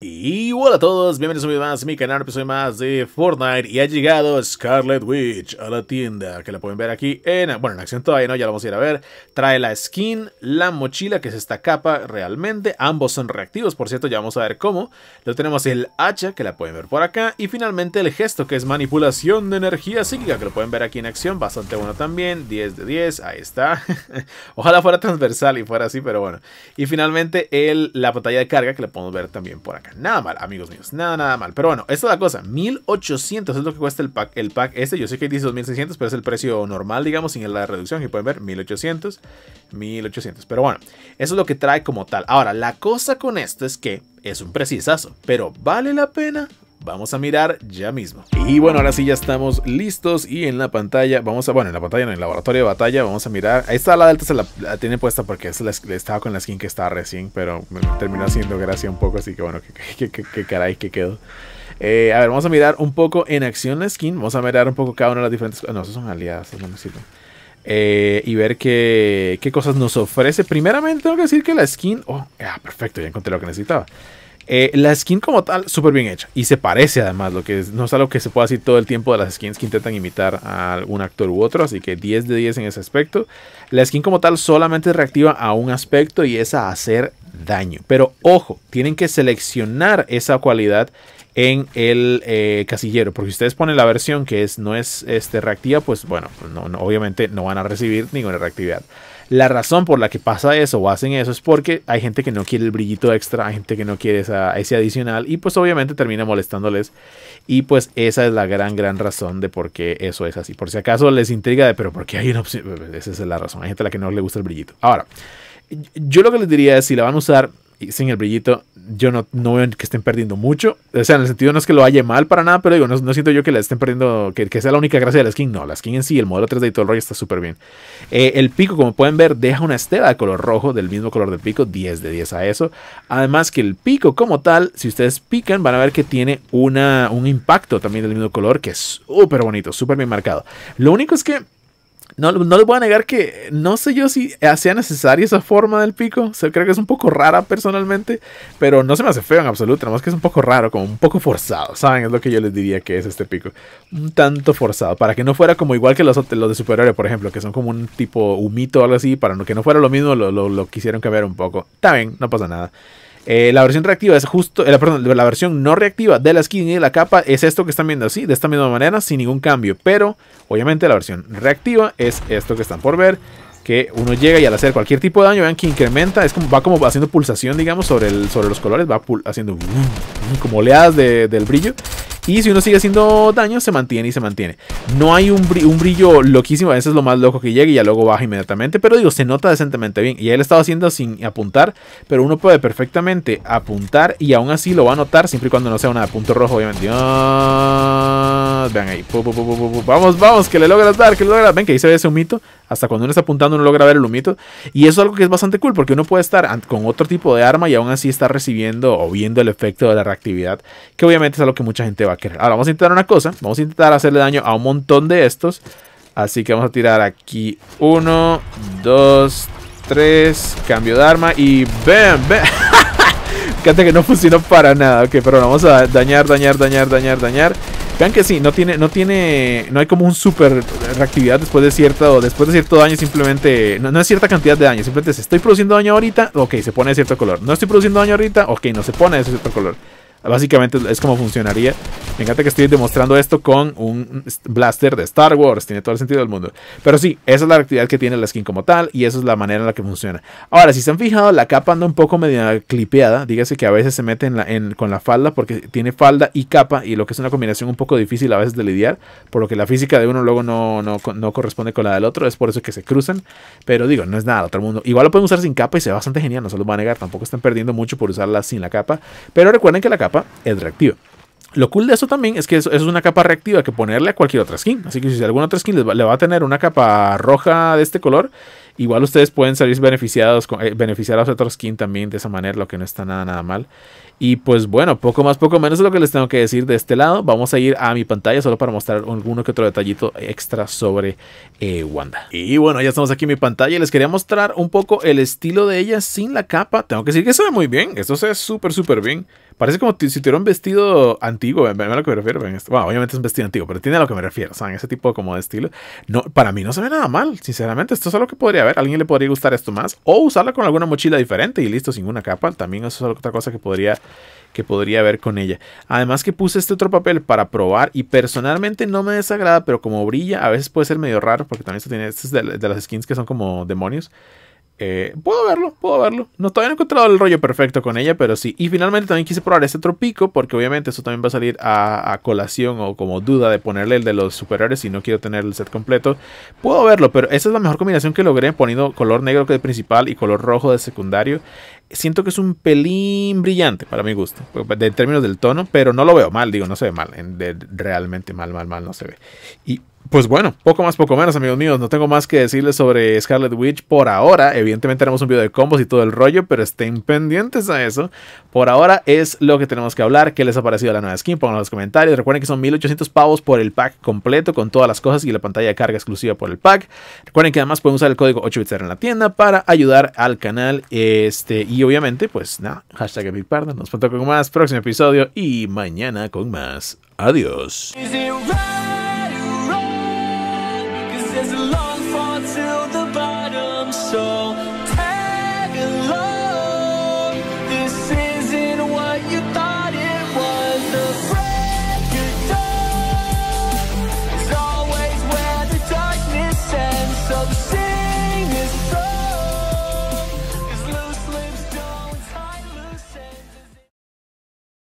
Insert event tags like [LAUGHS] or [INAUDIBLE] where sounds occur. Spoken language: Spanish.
Y hola a todos, bienvenidos a un más a mi canal, episodio más de Fortnite Y ha llegado Scarlet Witch a la tienda, que la pueden ver aquí en... Bueno, en acción todavía no, ya lo vamos a ir a ver Trae la skin, la mochila, que es esta capa realmente Ambos son reactivos, por cierto, ya vamos a ver cómo Lo tenemos el hacha, que la pueden ver por acá Y finalmente el gesto, que es manipulación de energía psíquica Que lo pueden ver aquí en acción, bastante bueno también 10 de 10, ahí está [LAUGHS] Ojalá fuera transversal y fuera así, pero bueno Y finalmente el, la pantalla de carga, que la podemos ver también por acá Nada mal, amigos míos. Nada, nada mal. Pero bueno, esta es la cosa. 1800 es lo que cuesta el pack. El pack este, yo sé que dice 2600, pero es el precio normal, digamos, sin la reducción. Y pueden ver, 1800, 1800. Pero bueno, eso es lo que trae como tal. Ahora, la cosa con esto es que es un precisazo, pero ¿vale la pena? vamos a mirar ya mismo. Y bueno, ahora sí ya estamos listos y en la pantalla, vamos a, bueno, en la pantalla, en el laboratorio de batalla, vamos a mirar. Ahí está la delta se la, tiene puesta porque estaba con la skin que estaba recién, pero me terminó haciendo gracia un poco, así que bueno, qué caray, que quedó. Eh, a ver, vamos a mirar un poco en acción la skin, vamos a mirar un poco cada una de las diferentes... No, esos son aliadas, no me eh, y ver qué, cosas nos ofrece. Primeramente tengo que decir que la skin... Oh, ah, perfecto, ya encontré lo que necesitaba. Eh, la skin como tal, súper bien hecha. Y se parece además, lo que no es algo que se pueda decir todo el tiempo de las skins que intentan imitar a un actor u otro. Así que 10 de 10 en ese aspecto. La skin como tal solamente reactiva a un aspecto y es a hacer daño. Pero ojo, tienen que seleccionar esa cualidad en el eh, casillero. Porque si ustedes ponen la versión que es, no es este, reactiva, pues bueno, no, obviamente no van a recibir ninguna reactividad. La razón por la que pasa eso o hacen eso es porque hay gente que no quiere el brillito extra, hay gente que no quiere ese adicional y pues obviamente termina molestándoles. Y pues esa es la gran, gran razón de por qué eso es así. Por si acaso les intriga de, pero ¿por qué hay una opción? Esa es la razón. Hay gente a la que no le gusta el brillito. Ahora, yo lo que les diría es, si la van a usar, y sin el brillito, yo no, no veo que estén perdiendo mucho. O sea, en el sentido no es que lo haya mal para nada, pero digo, no, siento yo que la estén perdiendo, que, que, sea la única gracia de la skin. No, la skin en sí, el modelo 3D todo el está súper bien. Eh, el pico, como pueden ver, deja una estela de color rojo, del mismo color del pico, 10 de 10 a eso. Además que el pico como tal, si ustedes pican, van a ver que tiene una, un impacto también del mismo color, que es súper bonito, súper bien marcado. Lo único es que no, les voy a negar que no sé yo si hacía necesaria esa forma del pico. se creo que es un poco rara personalmente, pero no se me hace feo en absoluto. Nada más que es un poco raro, como un poco forzado. ¿Saben? Es lo que yo les diría que es este pico. Un tanto forzado. Para que no fuera como igual que los, los de Superhéroe, por ejemplo, que son como un tipo humito o algo así. Para que no fuera lo mismo, lo, lo quisieron cambiar un poco. Está bien, no pasa nada. Eh, la versión reactiva es justo, eh, perdón, la versión no reactiva de la skin y de la capa es esto que están viendo así, de esta misma manera, sin ningún cambio. Pero, obviamente, la versión reactiva es esto que están por ver, que uno llega y al hacer cualquier tipo de daño, vean que incrementa, es como, va como haciendo pulsación, digamos, sobre, el, sobre los colores, va haciendo [LAUGHS] como oleadas del brillo. Y si uno sigue haciendo daño, se mantiene y se mantiene. No hay un, brillo, un brillo loquísimo, a veces es lo más loco que llega y ya luego baja inmediatamente. Pero digo, se nota decentemente bien. Y él estaba haciendo sin apuntar, pero uno puede perfectamente apuntar y aún así lo va a notar siempre y cuando no sea una punto rojo, obviamente. Ah vean ahí. vamos, vamos, que le logras dar, que le logras. Ven que ahí se ve ese humito. Hasta cuando uno está apuntando, no logra ver el humito. Y eso es algo que es bastante cool, porque uno puede estar con otro tipo de arma y aún así estar recibiendo o viendo el efecto de la reactividad, que obviamente es algo que mucha gente va a querer. Ahora, vamos a intentar una cosa. Vamos a intentar hacerle daño a un montón de estos. Así que vamos a tirar aquí uno, dos, tres, cambio de arma y ¡bam! ¡bam! Fíjate que no funcionó para nada. Ok, pero vamos a dañar, dañar, dañar, dañar, dañar. Vean que sí, no tiene, no tiene, no hay como un super reactividad después de cierto, después de cierto daño simplemente, no, es cierta cantidad de daño, simplemente se estoy produciendo daño ahorita, ok, se pone de cierto color, no estoy produciendo daño ahorita, ok, no se pone de cierto color. Básicamente es como funcionaría. Me encanta que estoy demostrando esto con un blaster de Star Wars. Tiene todo el sentido del mundo. Pero sí, esa es la actividad que tiene la skin como tal y esa es la manera en la que funciona. Ahora, si se han fijado, la capa anda un poco media clipeada. Dígase que a veces se mete con la falda porque tiene falda y capa y lo que es una combinación un poco difícil a veces de lidiar. Por lo que la física de uno luego no, no, corresponde con la del otro. Es por eso que se cruzan. Pero digo, no es nada otro mundo. Igual lo pueden usar sin capa y se ve bastante genial. No se los va a negar. Tampoco están perdiendo mucho por usarla sin la capa. Pero recuerden que la capa capa es reactiva. Lo cool de eso también es que eso, es una capa reactiva que ponerle a cualquier otra skin. Así que si alguna otra skin le va a tener una capa roja de este color, igual ustedes pueden salir beneficiados eh, beneficiar a otros skin también de esa manera, lo que no está nada, nada mal. Y pues bueno, poco más, poco menos es lo que les tengo que decir de este lado. Vamos a ir a mi pantalla solo para mostrar alguno que otro detallito extra sobre eh, Wanda. Y bueno, ya estamos aquí en mi pantalla les quería mostrar un poco el estilo de ella sin la capa. Tengo que decir que se ve muy bien. Esto se ve súper, súper bien. Parece como si tuviera un vestido antiguo, lo que me refiero. bueno, obviamente es un vestido antiguo, pero tiene lo que me refiero, ¿saben? Ese tipo como de estilo. No, para mí no se ve nada mal, sinceramente. Esto es algo que podría ver. A alguien le podría gustar esto más. O usarla con alguna mochila diferente y listo, sin una capa. También eso es otra cosa que podría que podría haber con ella. Además que puse este otro papel para probar y personalmente no me desagrada, pero como brilla a veces puede ser medio raro porque también esto tiene, este de las skins que son como demonios. Eh, puedo verlo, puedo verlo. No, todavía he encontrado el rollo perfecto con ella, pero sí. Y finalmente también quise probar este tropico, porque obviamente eso también va a salir a, a, colación o como duda de ponerle el de los superiores si no quiero tener el set completo. Puedo verlo, pero esa es la mejor combinación que logré poniendo color negro de principal y color rojo de secundario. Siento que es un pelín brillante para mi gusto, en términos del tono, pero no lo veo mal, digo, no se ve mal, realmente mal, mal, mal, no se ve. Y pues bueno, poco más, poco menos, amigos míos. No tengo más que decirles sobre Scarlet Witch por ahora. Evidentemente tenemos un video de combos y todo el rollo, pero estén pendientes a eso. Por ahora es lo que tenemos que hablar. ¿Qué les ha parecido la nueva skin? Pongan en los comentarios. Recuerden que son 1800 pavos por el pack completo con todas las cosas y la pantalla de carga exclusiva por el pack. Recuerden que además pueden usar el código 8 bits en la tienda para ayudar al canal. Este, y obviamente, pues nada, hashtag BigParda. Nos vemos con más próximo episodio y mañana con más. Adiós. is long fall to the bottom, so